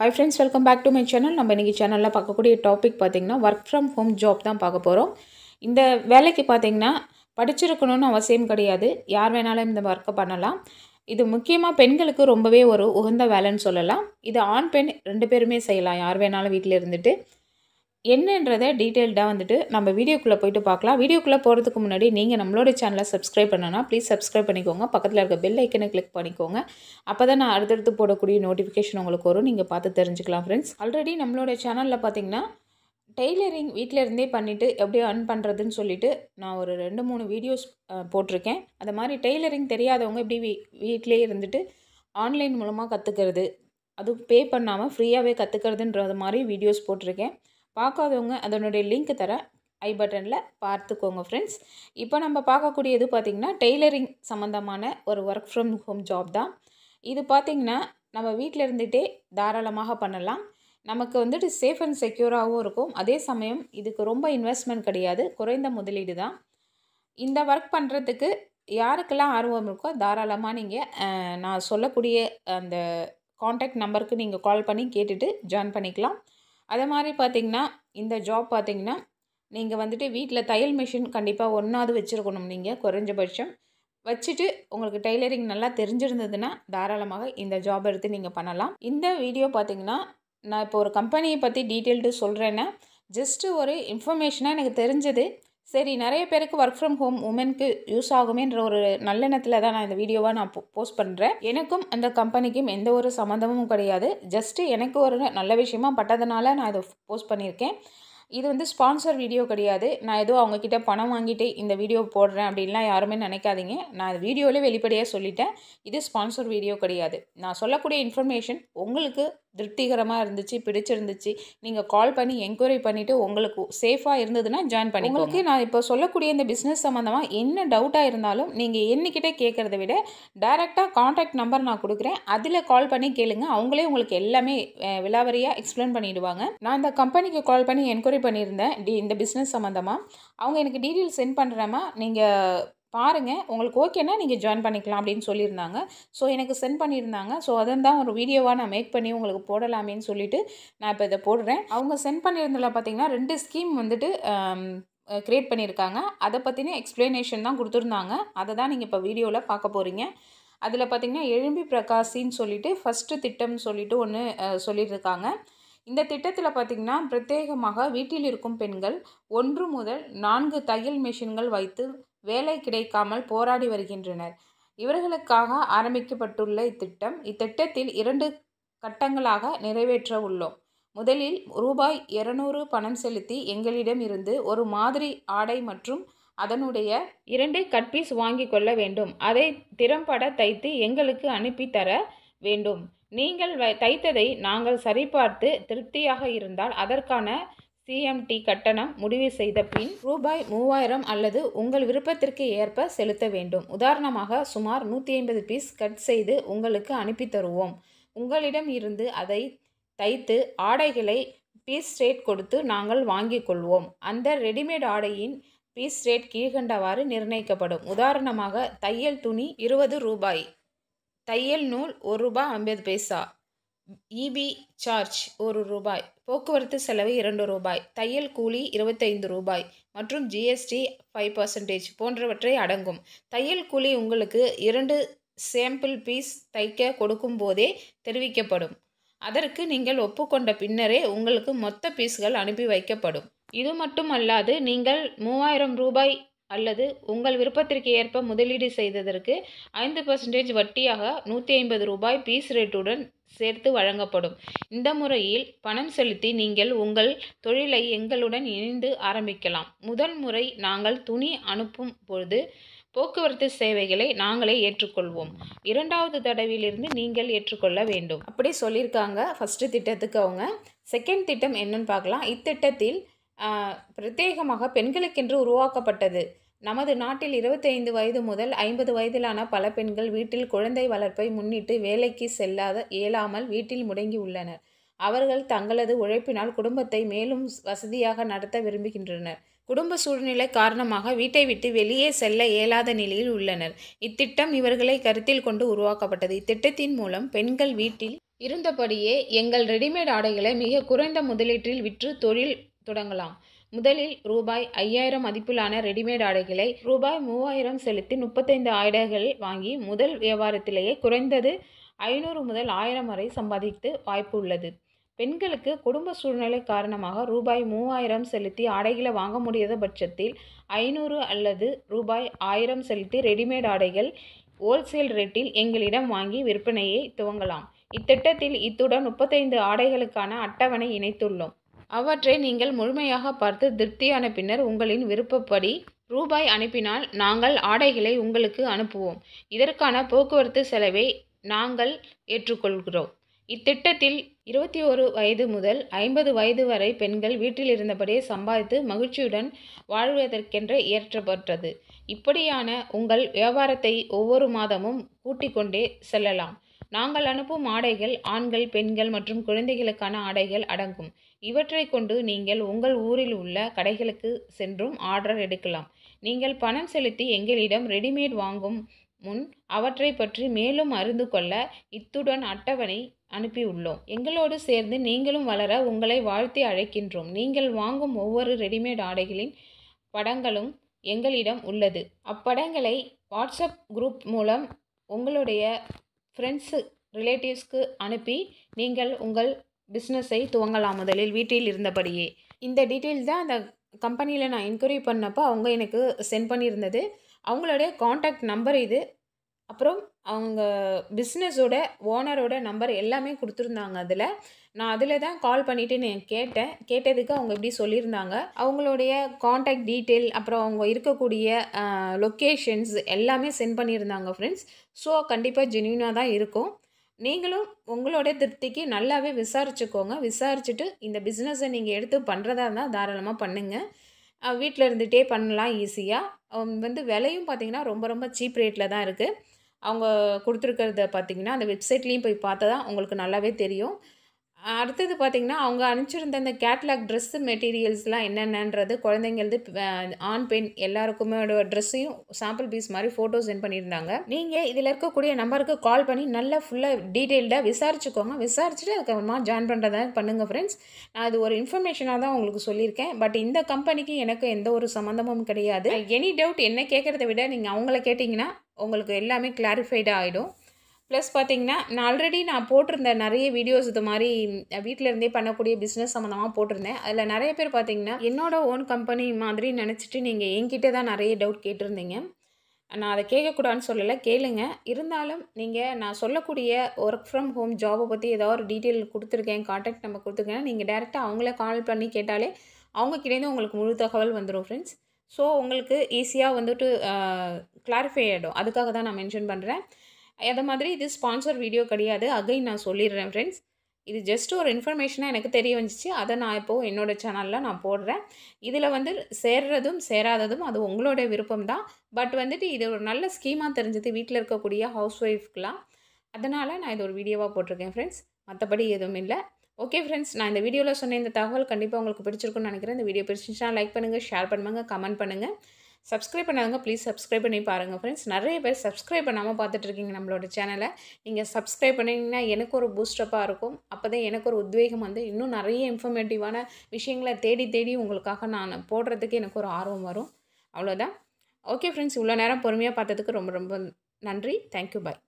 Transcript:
high friends welcome back to my channel நம்ம இன்றைக்கி சேனலில் பார்க்கக்கூடிய டாபிக் பார்த்திங்கன்னா ஒர்க் ஃப்ரம் ஹோம் ஜாப் தான் பார்க்க போகிறோம் இந்த வேலைக்கு பார்த்திங்கன்னா படிச்சிருக்கணும்னு அவசியம் கிடையாது யார் வேணாலும் இந்த ஒர்க்கை பண்ணலாம் இது முக்கியமாக பெண்களுக்கு ரொம்பவே ஒரு உகந்த வேலைன்னு சொல்லலாம் இது ஆண் பெண் ரெண்டு பேருமே செய்யலாம் யார் வேணாலும் வீட்டில் இருந்துட்டு என்னன்றதை டீட்டெயில்டாக வந்துட்டு நம்ம வீடியோக்குள்ளே போயிட்டு பார்க்கலாம் வீடியோக்குள்ளே போகிறதுக்கு முன்னாடி நீங்கள் நம்மளோட சேனலை சப்ஸ்கிரைப் பண்ணனா ப்ளீஸ் சப்ஸ்கிரைப் பண்ணிக்கோங்க பக்கத்தில் இருக்க பெல் ஐக்கனை கிளிக் பண்ணிக்கோங்க அப்போ தான் நான் அடுத்தடுத்து போடக்கூடிய நோட்டிஃபிகேஷன் உங்களுக்கு வரும் நீங்கள் பார்த்து தெரிஞ்சுக்கலாம் ஃப்ரெண்ட்ஸ் ஆல்ரெடி நம்மளோட சேனலில் பார்த்தீங்கன்னா டெய்லரிங் வீட்டில் இருந்தே பண்ணிவிட்டு எப்படி அர்ன் பண்ணுறதுன்னு சொல்லிட்டு நான் ஒரு ரெண்டு மூணு வீடியோஸ் போட்டிருக்கேன் அது மாதிரி டெய்லரிங் தெரியாதவங்க எப்படி வீ வீட்டிலே இருந்துட்டு ஆன்லைன் மூலமாக கற்றுக்கிறது அதுவும் பே பண்ணாமல் ஃப்ரீயாகவே கற்றுக்கிறதுன்றது மாதிரி வீடியோஸ் போட்டிருக்கேன் பார்க்காதவங்க அதனுடைய லிங்க் தரேன் ஐ பட்டனில் பார்த்துக்கோங்க ஃப்ரெண்ட்ஸ் இப்போ நம்ம பார்க்கக்கூடியது பார்த்திங்கன்னா டெய்லரிங் சம்மந்தமான ஒரு ஒர்க் ஃப்ரம் ஹோம் ஜாப் தான் இது பார்த்திங்கன்னா நம்ம வீட்டில் இருந்துகிட்டே தாராளமாக பண்ணலாம் நமக்கு வந்துட்டு சேஃப் அண்ட் செக்யூராகவும் இருக்கும் அதே சமயம் இதுக்கு ரொம்ப இன்வெஸ்ட்மெண்ட் கிடையாது குறைந்த முதலீடு தான் இந்த ஒர்க் பண்ணுறதுக்கு யாருக்கெல்லாம் ஆர்வம் இருக்கோ தாராளமாக நீங்கள் நான் சொல்லக்கூடிய அந்த காண்டாக்ட் நம்பருக்கு நீங்கள் கால் பண்ணி கேட்டுட்டு ஜாயின் பண்ணிக்கலாம் அதே மாதிரி பார்த்திங்கன்னா இந்த ஜாப் பார்த்திங்கன்னா நீங்கள் வந்துட்டு வீட்டில் தையல் மிஷின் கண்டிப்பாக ஒன்றாவது வச்சுருக்கணும் நீங்கள் குறைஞ்சபட்சம் வச்சுட்டு உங்களுக்கு டெய்லரிங் நல்லா தெரிஞ்சிருந்ததுன்னா தாராளமாக இந்த ஜாப் எடுத்து நீங்கள் பண்ணலாம் இந்த வீடியோ பார்த்திங்கன்னா நான் இப்போ ஒரு கம்பெனியை பற்றி டீட்டெயில்டு சொல்கிறேன்னா ஜஸ்ட்டு ஒரு இன்ஃபர்மேஷனாக எனக்கு தெரிஞ்சது சரி நிறைய பேருக்கு ஒர்க் ஃப்ரம் ஹோம் உமனுக்கு யூஸ் ஆகுமேன்ற ஒரு நல்லெண்ணத்தில் தான் நான் இந்த வீடியோவாக நான் போஸ்ட் பண்ணுறேன் எனக்கும் அந்த கம்பெனிக்கும் எந்த ஒரு சம்மந்தமும் கிடையாது ஜஸ்ட்டு எனக்கு ஒரு நல்ல விஷயமா பட்டதுனால நான் இதை போஸ்ட் பண்ணியிருக்கேன் இது வந்து ஸ்பான்சர் வீடியோ கிடையாது நான் எதுவும் அவங்கக்கிட்ட பணம் வாங்கிட்டு இந்த வீடியோ போடுறேன் அப்படின்லாம் யாருமே நினைக்காதீங்க நான் வீடியோவிலே வெளிப்படையாக சொல்லிட்டேன் இது ஸ்பான்சர் வீடியோ கிடையாது நான் சொல்லக்கூடிய இன்ஃபர்மேஷன் உங்களுக்கு திருப்திகரமாக இருந்துச்சு பிடிச்சிருந்துச்சு நீங்கள் கால் பண்ணி என்கொயரி பண்ணிவிட்டு உங்களுக்கு சேஃபாக இருந்ததுன்னா ஜாயின் பண்ணி உங்களுக்கு நான் இப்போ சொல்லக்கூடிய இந்த பிஸ்னஸ் சம்மந்தமாக என்ன டவுட்டாக இருந்தாலும் நீங்கள் என்னக்கிட்டே கேட்குறத விட டைரெக்டாக காண்டாக்ட் நம்பர் நான் கொடுக்குறேன் அதில் கால் பண்ணி கேளுங்க அவங்களே உங்களுக்கு எல்லாமே விலாவரியாக எக்ஸ்பிளைன் பண்ணிவிடுவாங்க நான் இந்த கம்பெனிக்கு கால் பண்ணி என்கொயரி பண்ணியிருந்தேன் டி இந்த பிஸ்னஸ் சம்மந்தமாக அவங்க எனக்கு டீட்டெயில் சென்ட் பண்ணுறேம்மா நீங்கள் பாருங்கள் உங்களுக்கு ஓகேன்னா நீங்கள் ஜாயின் பண்ணிக்கலாம் அப்படின்னு சொல்லியிருந்தாங்க ஸோ எனக்கு சென்ட் பண்ணியிருந்தாங்க ஸோ அதன் தான் ஒரு வீடியோவாக நான் மேக் பண்ணி உங்களுக்கு போடலாமேனு சொல்லிவிட்டு நான் இப்போ இதை போடுறேன் அவங்க சென்ட் பண்ணியிருந்ததில் பார்த்தீங்கன்னா ரெண்டு ஸ்கீம் வந்துட்டு க்ரியேட் பண்ணியிருக்காங்க அதை பற்றின எக்ஸ்ப்ளனேஷன் தான் கொடுத்துருந்தாங்க அதை தான் நீங்கள் இப்போ வீடியோவில் பார்க்க போகிறீங்க அதில் பார்த்திங்கன்னா எழும்பி பிரகாசின்னு சொல்லிட்டு ஃபஸ்ட்டு திட்டம்னு சொல்லிட்டு ஒன்று சொல்லியிருக்காங்க இந்த திட்டத்தில் பார்த்திங்கன்னா பிரத்யேகமாக வீட்டில் இருக்கும் பெண்கள் ஒன்று முதல் நான்கு தையல் மிஷின்கள் வைத்து வேலை கிடைக்காமல் போராடி வருகின்றனர் இவர்களுக்காக ஆரம்பிக்கப்பட்டுள்ள இத்திட்டம் இத்திட்டத்தில் இரண்டு கட்டங்களாக நிறைவேற்ற உள்ளோம் முதலில் ரூபாய் இருநூறு பணம் செலுத்தி எங்களிடம் இருந்து ஒரு மாதிரி ஆடை மற்றும் அதனுடைய இரண்டு கட்பீஸ் வாங்கி கொள்ள வேண்டும் அதை திறம்பட தைத்து எங்களுக்கு அனுப்பி தர வேண்டும் நீங்கள் தைத்ததை நாங்கள் சரிபார்த்து திருப்தியாக இருந்தால் அதற்கான சிஎம்டி கட்டணம் முடிவு செய்த பின் ரூபாய் மூவாயிரம் அல்லது உங்கள் விருப்பத்திற்கு ஏற்ப செலுத்த வேண்டும் உதாரணமாக சுமார் நூற்றி ஐம்பது பீஸ் கட் செய்து உங்களுக்கு அனுப்பி தருவோம் உங்களிடம் இருந்து அதை தைத்து ஆடைகளை பீஸ் ரேட் கொடுத்து நாங்கள் வாங்கிக் கொள்வோம் அந்த ரெடிமேட் ஆடையின் பீஸ் ரேட் கீழ்கண்டவாறு நிர்ணயிக்கப்படும் உதாரணமாக தையல் துணி இருபது ரூபாய் தையல் நூல் ஒரு ரூபாய் ஐம்பது பைசா இபி சார்ஜ் ஒரு ரூபாய் போக்குவரத்து செலவு இரண்டு ரூபாய் தையல் கூலி இருபத்தைந்து ரூபாய் மற்றும் ஜிஎஸ்டி ஃபைவ் பர்சன்டேஜ் போன்றவற்றை அடங்கும் தையல் கூலி உங்களுக்கு இரண்டு சேம்பிள் பீஸ் தைக்க கொடுக்கும் போதே தெரிவிக்கப்படும் அதற்கு நீங்கள் ஒப்புக்கொண்ட பின்னரே உங்களுக்கு மொத்த பீஸ்கள் அனுப்பி வைக்கப்படும் இது மட்டுமல்லாது நீங்கள் மூவாயிரம் ரூபாய் அல்லது உங்கள் விருப்பத்திற்கு ஏற்ப முதலீடு செய்ததற்கு ஐந்து பர்சன்டேஜ் வட்டியாக நூற்றி ஐம்பது ரூபாய் பீஸ் ரேட்டுடன் சேர்த்து வழங்கப்படும் இந்த முறையில் பணம் செலுத்தி நீங்கள் உங்கள் தொழிலை எங்களுடன் இணைந்து ஆரம்பிக்கலாம் முதல் முறை நாங்கள் துணி அனுப்பும் பொழுது போக்குவரத்து சேவைகளை நாங்களே ஏற்றுக்கொள்வோம் இரண்டாவது தடவையிலிருந்து நீங்கள் ஏற்றுக்கொள்ள வேண்டும் அப்படி சொல்லியிருக்காங்க ஃபஸ்ட்டு திட்டத்துக்கு அவங்க செகண்ட் திட்டம் என்னன்னு பார்க்கலாம் இத்திட்டத்தில் பிரத்யேகமாக பெண்களுக்கென்று உருவாக்கப்பட்டது நமது நாட்டில் இருபத்தைந்து வயது முதல் ஐம்பது வயதிலான பல பெண்கள் வீட்டில் குழந்தை வளர்ப்பை முன்னிட்டு வேலைக்கு செல்லாத இயலாமல் வீட்டில் முடங்கி உள்ளனர் அவர்கள் தங்களது உழைப்பினால் குடும்பத்தை மேலும் வசதியாக நடத்த விரும்புகின்றனர் குடும்ப சூழ்நிலை காரணமாக வீட்டை விட்டு வெளியே செல்ல இயலாத நிலையில் உள்ளனர் இத்திட்டம் இவர்களை கருத்தில் கொண்டு உருவாக்கப்பட்டது இத்திட்டத்தின் மூலம் பெண்கள் வீட்டில் இருந்தபடியே எங்கள் ரெடிமேட் ஆடைகளை மிக குறைந்த முதலீட்டில் விற்று தொழில் தொடங்கலாம் முதலில் ரூபாய் ஐயாயிரம் மதிப்பிலான ரெடிமேட் ஆடைகளை ரூபாய் மூவாயிரம் செலுத்தி முப்பத்தைந்து ஆடைகள் வாங்கி முதல் வியாபாரத்திலேயே குறைந்தது ஐநூறு முதல் ஆயிரம் வரை சம்பாதித்து வாய்ப்பு உள்ளது பெண்களுக்கு குடும்ப சூழ்நிலை காரணமாக ரூபாய் மூவாயிரம் செலுத்தி ஆடைகளை வாங்க முடியாத பட்சத்தில் ஐநூறு அல்லது ரூபாய் ஆயிரம் செலுத்தி ரெடிமேட் ஆடைகள் ஹோல்சேல் ரேட்டில் எங்களிடம் வாங்கி விற்பனையை துவங்கலாம் இத்திட்டத்தில் இத்துடன் முப்பத்தைந்து ஆடைகளுக்கான அட்டவணை இணைத்துள்ளோம் அவற்றை நீங்கள் முழுமையாக பார்த்து திருப்தியான பின்னர் உங்களின் விருப்பப்படி ரூபாய் அனுப்பினால் நாங்கள் ஆடைகளை உங்களுக்கு அனுப்புவோம் இதற்கான போக்குவரத்து செலவை நாங்கள் ஏற்றுக்கொள்கிறோம் இத்திட்டத்தில் இருபத்தி ஒரு வயது முதல் ஐம்பது வயது வரை பெண்கள் வீட்டில் இருந்தபடியே சம்பாதித்து மகிழ்ச்சியுடன் வாழ்வதற்கென்று இயற்றப்பட்டது இப்படியான உங்கள் வியாபாரத்தை ஒவ்வொரு மாதமும் கூட்டிக்கொண்டே செல்லலாம் நாங்கள் அனுப்பும் ஆடைகள் ஆண்கள் பெண்கள் மற்றும் குழந்தைகளுக்கான ஆடைகள் அடங்கும் இவற்றை கொண்டு நீங்கள் உங்கள் ஊரில் உள்ள கடைகளுக்கு சென்றும் ஆர்டர் எடுக்கலாம் நீங்கள் பணம் செலுத்தி எங்களிடம் ரெடிமேட் வாங்கும் முன் அவற்றை பற்றி மேலும் அறிந்து கொள்ள இத்துடன் அட்டவணை அனுப்பியுள்ளோம் எங்களோடு சேர்ந்து நீங்களும் வளர உங்களை வாழ்த்தி அழைக்கின்றோம் நீங்கள் வாங்கும் ஒவ்வொரு ரெடிமேட் ஆடைகளின் படங்களும் எங்களிடம் உள்ளது அப்படங்களை வாட்ஸ்அப் குரூப் மூலம் உங்களுடைய ஃப்ரெண்ட்ஸு ரிலேட்டிவ்ஸ்க்கு அனுப்பி நீங்கள் உங்கள் பிஸ்னஸை துவங்கலாம் முதலில் வீட்டில் இருந்தபடியே இந்த டீட்டெயில் தான் அந்த கம்பெனியில் நான் என்கொயரி பண்ணப்போ அவங்க எனக்கு சென்ட் பண்ணியிருந்தது அவங்களுடைய காண்டாக்ட் நம்பர் இது அப்புறம் அவங்க பிஸ்னஸோட ஓனரோட நம்பர் எல்லாமே கொடுத்துருந்தாங்க அதில் நான் அதில் தான் கால் பண்ணிவிட்டு நான் கேட்டேன் கேட்டதுக்கு அவங்க இப்படி சொல்லியிருந்தாங்க அவங்களுடைய காண்டாக்ட் டீட்டெயில் அப்புறம் அவங்க இருக்கக்கூடிய லொக்கேஷன்ஸ் எல்லாமே சென்ட் பண்ணியிருந்தாங்க ஃப்ரெண்ட்ஸ் ஸோ கண்டிப்பாக ஜென்யூனாக தான் இருக்கும் நீங்களும் உங்களுடைய திருப்திக்கு நல்லாவே விசாரிச்சுக்கோங்க விசாரிச்சுட்டு இந்த பிஸ்னஸை நீங்கள் எடுத்து பண்ணுறதா இருந்தால் தாராளமாக பண்ணுங்கள் வீட்டில் இருந்துகிட்டே பண்ணலாம் ஈஸியாக வந்து விலையும் பார்த்திங்கன்னா ரொம்ப ரொம்ப சீப் ரேட்டில் தான் இருக்குது அவங்க கொடுத்துருக்கிறத பார்த்திங்கன்னா அந்த வெப்சைட்லேயும் போய் பார்த்தா தான் உங்களுக்கு நல்லாவே தெரியும் அடுத்தது பார்த்திங்கன்னா அவங்க அனுப்பிச்சிருந்த இந்த கேட்லாக் ட்ரெஸ்ஸு மெட்டீரியல்ஸ்லாம் என்னென்னன்றது குழந்தைங்கிறது ஆண் பெண் எல்லாருக்குமே ட்ரெஸ்ஸையும் சாம்பிள் பீஸ் மாதிரி ஃபோட்டோ சென்ட் பண்ணியிருந்தாங்க நீங்கள் இதில் இருக்கக்கூடிய நம்பருக்கு கால் பண்ணி நல்லா ஃபுல்லாக டீட்டெயில்டாக விசாரிச்சுக்கோங்க விசாரிச்சுட்டு அதுக்கப்புறமா ஜாயின் பண்ணுறதா பண்ணுங்கள் ஃப்ரெண்ட்ஸ் நான் அது ஒரு இன்ஃபர்மேஷனாக தான் உங்களுக்கு சொல்லியிருக்கேன் பட் இந்த கம்பெனிக்கு எனக்கு எந்த ஒரு சம்மந்தமும் கிடையாது எனி டவுட் என்ன கேட்குறத விட நீங்கள் அவங்கள கேட்டிங்கன்னா உங்களுக்கு எல்லாமே கிளாரிஃபைடாக ஆகிடும் ப்ளஸ் பார்த்திங்கன்னா நான் ஆல்ரெடி நான் போட்டிருந்த நிறைய வீடியோஸ் இது மாதிரி வீட்டில் இருந்தே பண்ணக்கூடிய பிஸ்னஸ் சம்மந்தமாக போட்டிருந்தேன் அதில் நிறைய பேர் பார்த்தீங்கன்னா என்னோட ஓன் கம்பெனி மாதிரி நினச்சிட்டு நீங்கள் என்கிட்ட தான் நிறைய டவுட் கேட்டிருந்தீங்க நான் அதை கேட்கக்கூடாதுன்னு சொல்லலை கேளுங்க இருந்தாலும் நீங்கள் நான் சொல்லக்கூடிய ஒர்க் ஃப்ரம் ஹோம் ஜாபை பற்றி ஏதாவது ஒரு டீட்டெயில் கொடுத்துருக்கேன் காண்டாக்ட் நம்பர் கொடுத்துருக்கேன் நீங்கள் டேரெக்டாக அவங்கள கால் பண்ணி கேட்டாலே அவங்கக்கிட்டேருந்து உங்களுக்கு முழு தகவல் வந்துடும் ஃப்ரெண்ட்ஸ் ஸோ உங்களுக்கு ஈஸியாக வந்துட்டு கிளாரிஃபை ஆகிடும் அதுக்காக தான் நான் மென்ஷன் பண்ணுறேன் அதை மாதிரி இது ஸ்பான்சர் வீடியோ கிடையாது அகைன் நான் சொல்லிடுறேன் ஃப்ரெண்ட்ஸ் இது ஜஸ்ட் ஒரு இன்ஃபர்மேஷனாக எனக்கு தெரிய வந்துச்சு அதை நான் இப்போது என்னோடய சேனலில் நான் போடுறேன் இதில் வந்து சேர்றதும் சேராததும் அது உங்களோட விருப்பம் தான் பட் வந்துட்டு இது ஒரு நல்ல ஸ்கீமாக தெரிஞ்சது வீட்டில் இருக்கக்கூடிய ஹவுஸ் ஒய்ஃப்க்கெலாம் அதனால் நான் இது ஒரு வீடியோவாக போட்டிருக்கேன் ஃப்ரெண்ட்ஸ் மற்றபடி எதுவும் இல்லை ஓகே ஃப்ரெண்ட்ஸ் நான் இந்த வீடியோவில் சொன்ன இந்த தகவல் கண்டிப்பாக உங்களுக்கு பிடிச்சிருக்குன்னு நினைக்கிறேன் இந்த வீடியோ பிடிச்சிச்சுன்னா லைக் பண்ணுங்கள் ஷேர் பண்ணுங்கள் கமெண்ட் பண்ணுங்கள் சப்ஸ்கிரைப் பண்ணாங்க ப்ளீஸ் சப்ஸ்கிரைப் பண்ணி பாருங்கள் ஃப்ரெண்ட்ஸ் நிறைய பேர் சப்ஸ்கிரைப் பண்ணாமல் பார்த்துட்ருக்கீங்க நம்மளோட சேனலை நீங்கள் சப்ஸ்கிரைப் பண்ணிங்கன்னா எனக்கு ஒரு பூஸ்டப்பாக இருக்கும் அப்போ தான் எனக்கு ஒரு உத்வேகம் வந்து இன்னும் நிறைய இன்ஃபர்மேட்டிவான விஷயங்களை தேடி தேடி உங்களுக்காக நான் போடுறதுக்கு எனக்கு ஒரு ஆர்வம் வரும் அவ்வளோதான் ஓகே ஃப்ரெண்ட்ஸ் இவ்வளோ நேரம் பொறுமையாக பார்த்ததுக்கு ரொம்ப ரொம்ப நன்றி தேங்க்யூ பாய்